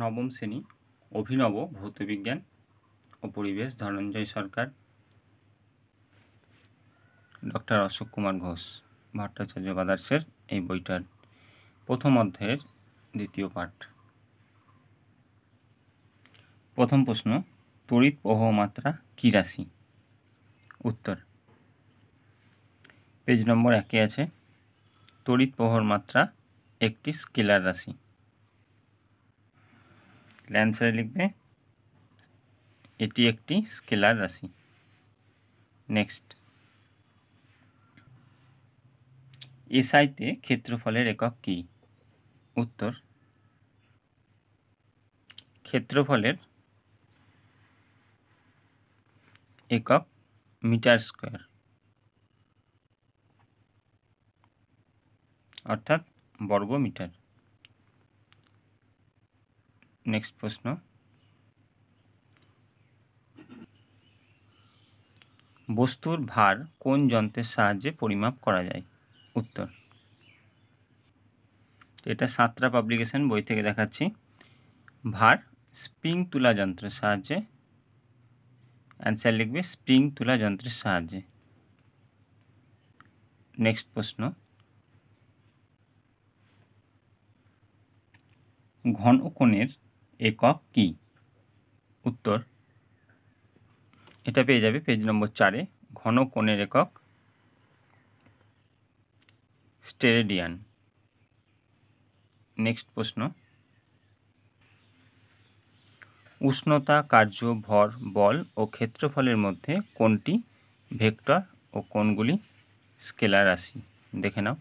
নবম শ্রেণী অভিনব ভৌতবিজ্ঞান ও পরিবেশ ধনঞ্জয় সরকার ডক্টর অশোক কুমার ঘোষ ভট্টাচার্য বাদার্সের এই বইটার প্রথম অধ্যায়ের দ্বিতীয় পাঠ প্রথম প্রশ্ন তড়িৎ প্রবাহ মাত্রা কী রাশি উত্তর পেজ নম্বর একে আছে তড়িৎ প্রবাহর মাত্রা একটি স্কেলার রাশি তাহলে অ্যান্সারে লিখবে এটি একটি স্কেলার রাশি নেক্সট এসআইতে ক্ষেত্রফলের একক কী উত্তর ক্ষেত্রফলের একক মিটার স্কোয়ার অর্থাৎ বর্গ মিটার নেক্সট প্রশ্ন বস্তুর ভার কোন যন্ত্রের সাহায্যে পরিমাপ করা যায় উত্তর এটা সাতরা পাবলিকেশন বই থেকে দেখাচ্ছি ভার স্প্রিং তুলা যন্ত্রের সাহায্যে অ্যান্সার লিখবে স্প্রিং তুলা যন্ত্রের সাহায্যে নেক্সট প্রশ্ন ঘন কোণের একক কি উত্তর এটা পেয়ে যাবে পেজ নম্বর চারে ঘন কোণের একক স্টেরেডিয়ান নেক্সট প্রশ্ন উষ্ণতা কার্য ভর বল ও ক্ষেত্রফলের মধ্যে কোনটি ভেক্টর ও কোনগুলি স্কেলার রাশি দেখে নাও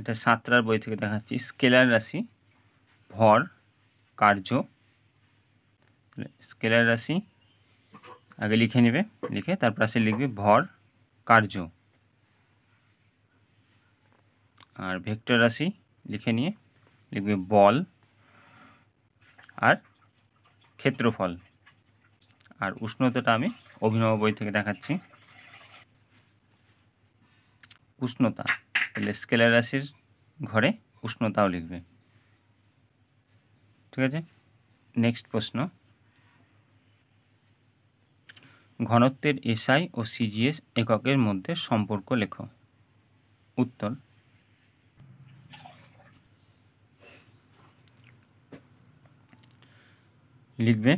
এটা সাঁতরার বই থেকে দেখাচ্ছি স্কেলার রাশি ভর কার্য স্কেলার রাশি আগে লিখে নেবে লিখে তারপর আসে লিখবে ভর কার্য আর ভেক্টর রাশি লিখে নিয়ে লিখবে বল আর ক্ষেত্রফল আর উষ্ণতাটা আমি অভিনব বই থেকে দেখাচ্ছি উষ্ণতা তাহলে স্কেলার রাশির ঘরে উষ্ণতাও লিখবে ঠিক আছে নেক্সট প্রশ্ন ঘনত্বের এসআই ও সিজিএস এককের মধ্যে সম্পর্ক লেখো উত্তর লিখবে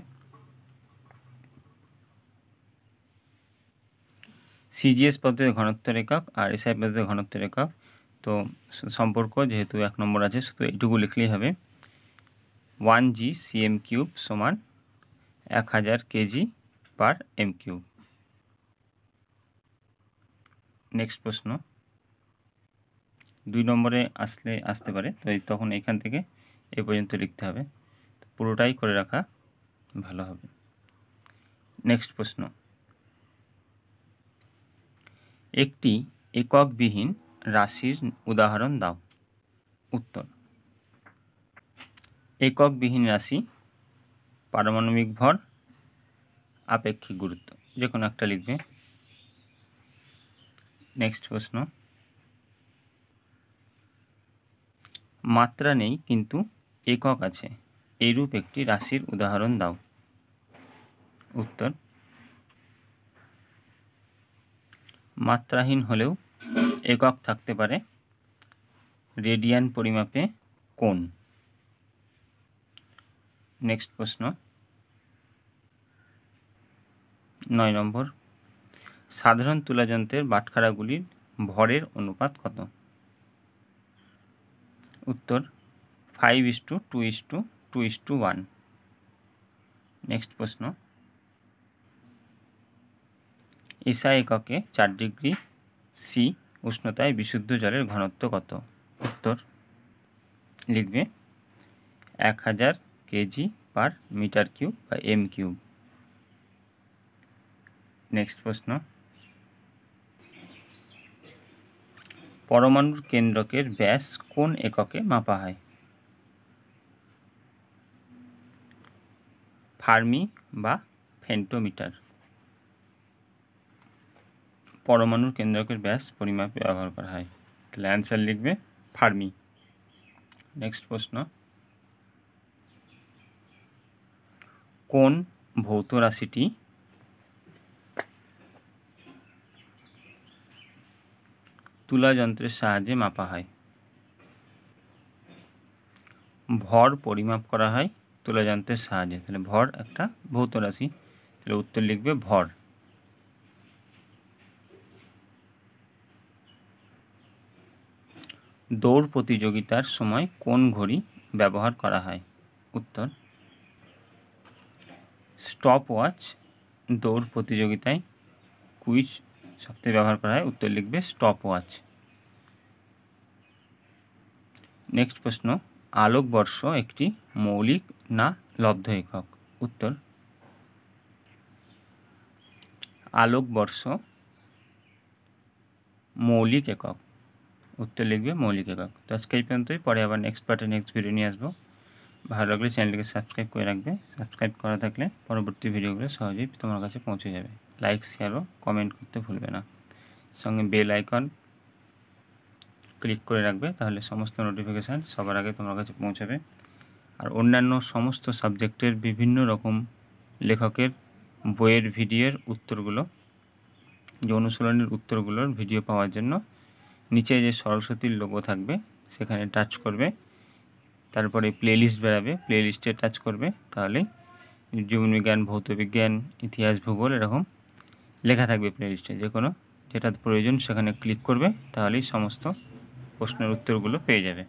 সিজিএস পদ্ধতির ঘনত্বের একক আর এসআই পদ্ধতির ঘনত্বের একক তো সম্পর্ক যেহেতু এক নম্বর আছে শুধু এইটুকু লিখলেই হবে ওয়ান জি সিএম কিউব সমান এক হাজার KG per M cube next প্রশ্ন দুই নম্বরে আসলে আসতে পারে তো তখন এখান থেকে এ পর্যন্ত লিখতে হবে তো পুরোটাই করে রাখা ভালো হবে নেক্সট প্রশ্ন একটি এককবিহীন রাশির উদাহরণ দাও উত্তর এককবিহীন রাশি পারমাণবিক ভর আপেক্ষিক গুরুত্ব যে কোনো একটা লিখবে নেক্সট প্রশ্ন মাত্রা নেই কিন্তু একক আছে এরূপ একটি রাশির উদাহরণ দাও উত্তর মাত্রাহীন হলেও একক থাকতে পারে রেডিয়ান পরিমাপে কোন নেক্সট প্রশ্ন নয় নম্বর সাধারণ তুলাযন্ত্রের বাটখারাগুলির ভরের অনুপাত কত উত্তর five is to two is to two is to one next প্রশ্ন এসা এককে চার ডিগ্রি সি উষ্ণতায় বিশুদ্ধ জলের ঘনত্ব কত উত্তর লিখবে এক হাজার কেজি পার মিটার কিউব বা এম কিউব নেক্সট প্রশ্ন পরমাণুর কেন্দ্রকের ব্যাস কোন এককে মাপা হয় ফার্মি বা ফেন্টোমিটার পরমাণুর কেন্দ্রকের ব্যাস পরিমাপে ব্যবহার করা হয় তাহলে অ্যান্সার লিখবে ফার্মি নেক্সট প্রশ্ন কোন ভৌত রাশিটি তুলা যন্ত্রের সাহায্যে মাপা হয় ভর পরিমাপ করা হয় তুলা যন্ত্রের সাহায্যে তাহলে ভর একটা ভৌত রাশি তাহলে উত্তর লিখবে ভর দৌড় প্রতিযোগিতার সময় কোন ঘড়ি ব্যবহার করা হয় উত্তর স্টপ ওয়াচ দৌড় প্রতিযোগিতায় কুইজ সবথেকে ব্যবহার করা হয় উত্তর লিখবে স্টপ ওয়াচ নেক্সট প্রশ্ন আলোকবর্ষ একটি মৌলিক না লব্ধ একক উত্তর আলোকবর্ষ মৌলিক একক উত্তর লিখবে মৌলিক একক তো আজকে এই পর্যন্তই পরে আবার নেক্সট পার্টে নেক্সট ভিডিও নিয়ে আসবো ভালো লাগলে চ্যানেলটিকে সাবস্ক্রাইব করে রাখবে সাবস্ক্রাইব করা থাকলে পরবর্তী ভিডিওগুলো সহজেই তোমার কাছে পৌঁছে যাবে লাইক শেয়ার ও কমেন্ট করতে ভুলবে না সঙ্গে বেল আইকন ক্লিক করে রাখবে তাহলে সমস্ত নোটিফিকেশান সবার আগে তোমার কাছে পৌঁছাবে আর অন্যান্য সমস্ত সাবজেক্টের বিভিন্ন রকম লেখকের বইয়ের ভিডিওর উত্তরগুলো যে অনুশীলনের উত্তরগুলোর ভিডিও পাওয়ার জন্য নিচে যে সরস্বতীর লোগো থাকবে সেখানে টাচ করবে তারপরে প্লেলিস্ট বেরাবে প্লেলিস্টে টাচ করবে তাহলে জীবনবিজ্ঞান ভৌতবিজ্ঞান ইতিহাস ভূগোল এরকম লেখা থাকবে প্লেলিস্টে যে কোনো যেটা প্রয়োজন সেখানে ক্লিক করবে তাহলেই সমস্ত প্রশ্নের উত্তরগুলো পেয়ে যাবে